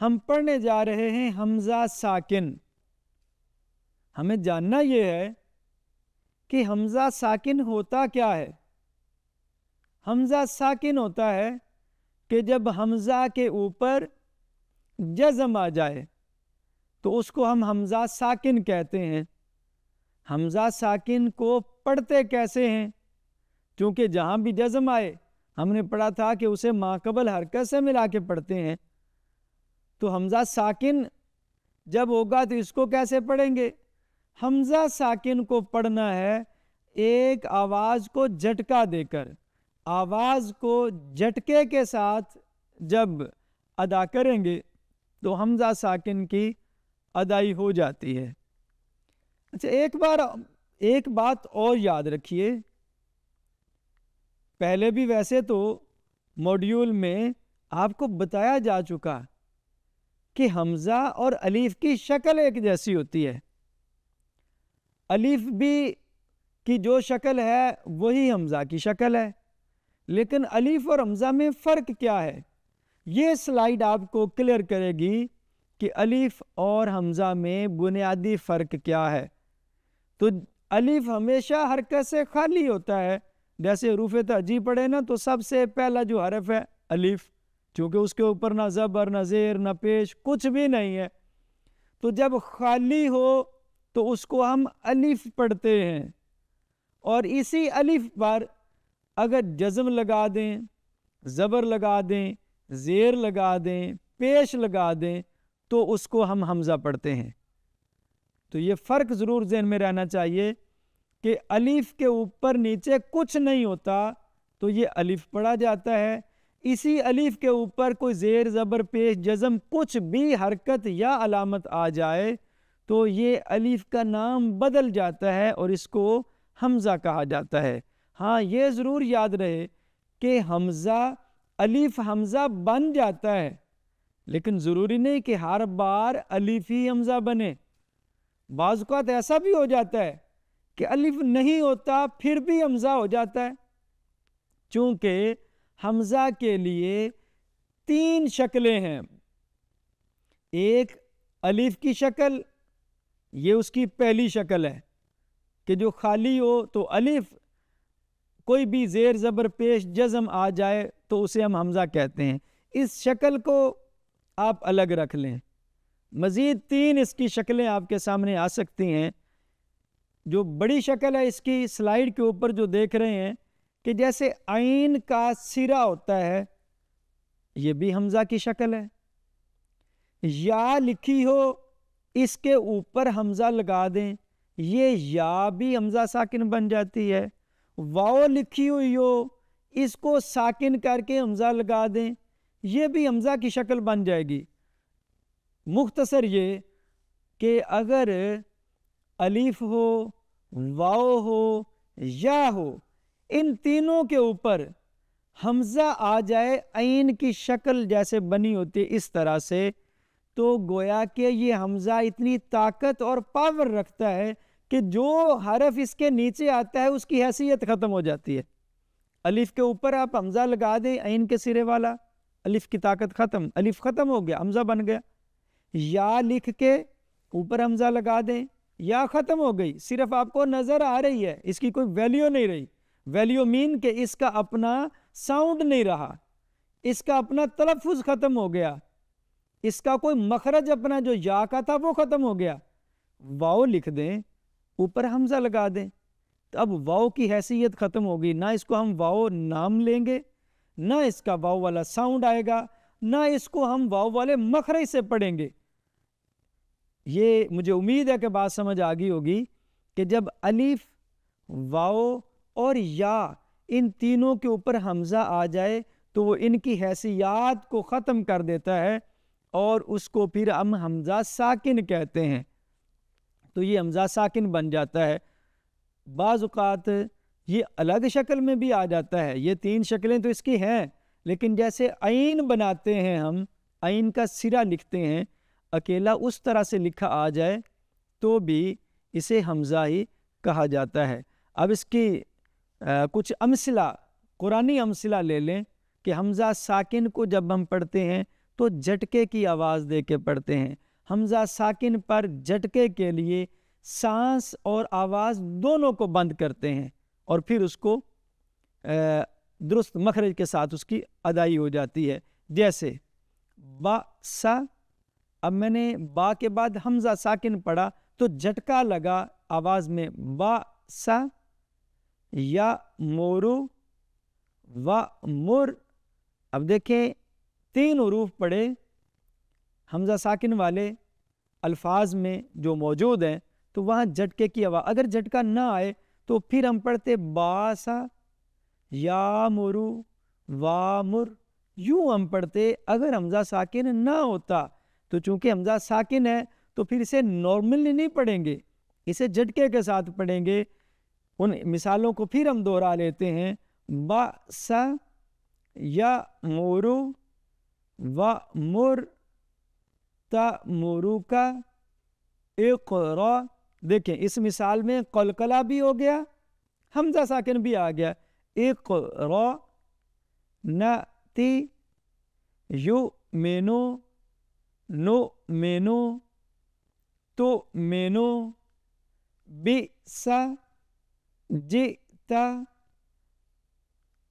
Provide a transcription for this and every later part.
हम पढ़ने जा रहे हैं हमज़ा साकिन हमें जानना ये है कि हमज़ा साकिन होता क्या है हमज़ा साकिन होता है कि जब हमज़ा के ऊपर जज़म आ जाए तो उसको हम हमज़ा साकिन कहते हैं हमज़ा साकिन को पढ़ते कैसे हैं क्योंकि जहाँ भी जज़म आए हमने पढ़ा था कि उसे माकबल हरकत से मिला के पढ़ते हैं तो हमज़ा साकिन जब होगा तो इसको कैसे पढ़ेंगे हमज़ा साकिन को पढ़ना है एक आवाज़ को झटका देकर आवाज़ को झटके के साथ जब अदा करेंगे तो हमज़ा साकिन की अदाई हो जाती है अच्छा एक बार एक बात और याद रखिए पहले भी वैसे तो मॉड्यूल में आपको बताया जा चुका कि हमज़ा और अलीफ़ की शक्ल एक जैसी होती है अलीफ़ भी की जो शक्ल है वही हमज़ा की शक्ल है लेकिन अलीफ़ और हमज़ा में फ़र्क क्या है ये स्लाइड आपको क्लियर करेगी कि अलीफ़ और हमज़ा में बुनियादी फ़र्क क्या है तो अलीफ़ हमेशा हरकत से खाली होता है जैसे रूफ़ अजीब पढ़े ना तो सबसे पहला जो हरफ है अलीफ़ क्योंकि उसके ऊपर ना ज़बर ना जेर ना पेश कुछ भी नहीं है तो जब खाली हो तो उसको हम अलिफ पढ़ते हैं और इसी अलिफ पर अगर जज्म लगा दें ज़बर लगा दें ज़ेर लगा दें पेश लगा दें तो उसको हम हमज़ा पढ़ते हैं तो ये फ़र्क ज़रूर जहन में रहना चाहिए कि अलिफ के ऊपर नीचे कुछ नहीं होता तो ये अलिफ पढ़ा जाता है इसी अलीफ के ऊपर कोई ज़ेर ज़बर पेश जज़म कुछ भी हरकत या अलामत आ जाए तो ये अलीफ का नाम बदल जाता है और इसको हमज़ा कहा जाता है हाँ ये ज़रूर याद रहे कि हमज़ा अलीफ हमज़ा बन जाता है लेकिन ज़रूरी नहीं कि हर बार अलीफ ही हमज़ा बने बाज़ात ऐसा भी हो जाता है कि अलिफ नहीं होता फिर भी हमज़ा हो जाता है चूँकि हमज़ा के लिए तीन शक्लें हैं एक अलीफ की शक्ल ये उसकी पहली शक्ल है कि जो खाली हो तो अलिफ कोई भी ज़ेर ज़बर पेश जज़म आ जाए तो उसे हम हमज़ा कहते हैं इस शक्ल को आप अलग रख लें मज़ीद तीन इसकी शक्लें आपके सामने आ सकती हैं जो बड़ी शक्ल है इसकी स्लाइड के ऊपर जो देख रहे हैं कि जैसे आइन का सिरा होता है ये भी हमजा की शक्ल है या लिखी हो इसके ऊपर हमजा लगा दें ये या भी हमजा साकिन बन जाती है वाओ लिखी हुई हो इसको साकिन करके हमजा लगा दें ये भी हमजा की शक्ल बन जाएगी मुख्तसर ये कि अगर अलीफ हो वाओ हो या हो इन तीनों के ऊपर हमज़ा आ जाए ऐन की शक्ल जैसे बनी होती है इस तरह से तो गोया के ये हमज़ा इतनी ताकत और पावर रखता है कि जो हरफ इसके नीचे आता है उसकी हैसियत ख़त्म हो जाती है अलिफ के ऊपर आप हमज़ा लगा दें ऐन के सिरे वाला अलिफ की ताकत ख़त्म अलिफ ख़त्म हो गया हमज़ा बन गया या लिख के ऊपर हमज़ा लगा दें या ख़त्म हो गई सिर्फ आपको नज़र आ रही है इसकी कोई वैल्यू नहीं रही वैल्यूमीन के इसका अपना साउंड नहीं रहा इसका अपना तलफुज ख़त्म हो गया इसका कोई मखरज अपना जो या का था वो ख़त्म हो गया वाओ लिख दें ऊपर हमजा लगा दें तो अब वाओ की हैसियत ख़त्म होगी ना इसको हम वाओ नाम लेंगे ना इसका वाओ वाला साउंड आएगा ना इसको हम वाओ वाले मखरज से पढ़ेंगे ये मुझे उम्मीद है कि बात समझ आ गई होगी कि जब अलीफ वाओ और या इन तीनों के ऊपर हमज़ा आ जाए तो वो इनकी हैसियत को ख़त्म कर देता है और उसको फिर हम हमज़ा साकिन कहते हैं तो ये हमज़ा साकिन बन जाता है बाज़ात ये अलग शक्ल में भी आ जाता है ये तीन शक्लें तो इसकी हैं लेकिन जैसे आइन बनाते हैं हम आइन का सिरा लिखते हैं अकेला उस तरह से लिखा आ जाए तो भी इसे हमज़ा ही कहा जाता है अब इसकी कुछ अमसिला कुरानी अमसिला ले लें कि हमज़ा साकिन को जब हम पढ़ते हैं तो झटके की आवाज़ दे के पढ़ते हैं हमज़ा साकिन पर झटके के लिए सांस और आवाज़ दोनों को बंद करते हैं और फिर उसको दुरुस्त मखरज के साथ उसकी अदाई हो जाती है जैसे बा सा अब मैंने बा के बाद हमज़ा साकिन पढ़ा तो झटका लगा आवाज़ में बा सा या मोरू व मुर अब देखें तीन हरूफ पढ़े हमजा साकिन वाले अल्फाज में जो मौजूद हैं तो वहाँ झटके की आवाज़ अगर झटका ना आए तो फिर हम पढ़ते बासा या मोरू मुर यूँ हम पढ़ते अगर हमजा साकिन ना होता तो चूँकि हमजा साकिन है तो फिर इसे नॉर्मली नहीं पढ़ेंगे इसे झटके के साथ पढ़ेंगे उन मिसालों को फिर हम दोहरा लेते हैं ब स या मोरू व मुर त मोरू का एक देखें इस मिसाल में कलकला भी हो गया हमजा साकिन भी आ गया एक रो न ती यू मेनो नो मेनो तो मेनो बी सा जिता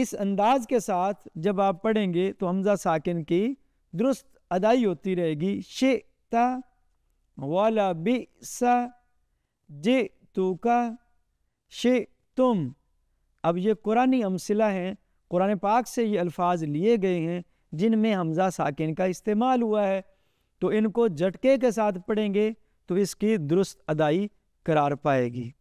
इस अंदाज के साथ जब आप पढ़ेंगे तो हमजा साकिन की दुरुस्त अदाई होती रहेगी शे ता वाला बि सा जे तू का शे तुम अब ये कुरानी अमसिला हैं कुरान पाक से ये अल्फाज लिए गए हैं जिनमें हमजा साकिन का इस्तेमाल हुआ है तो इनको झटके के साथ पढ़ेंगे तो इसकी दुरुस्त अदाई करार पाएगी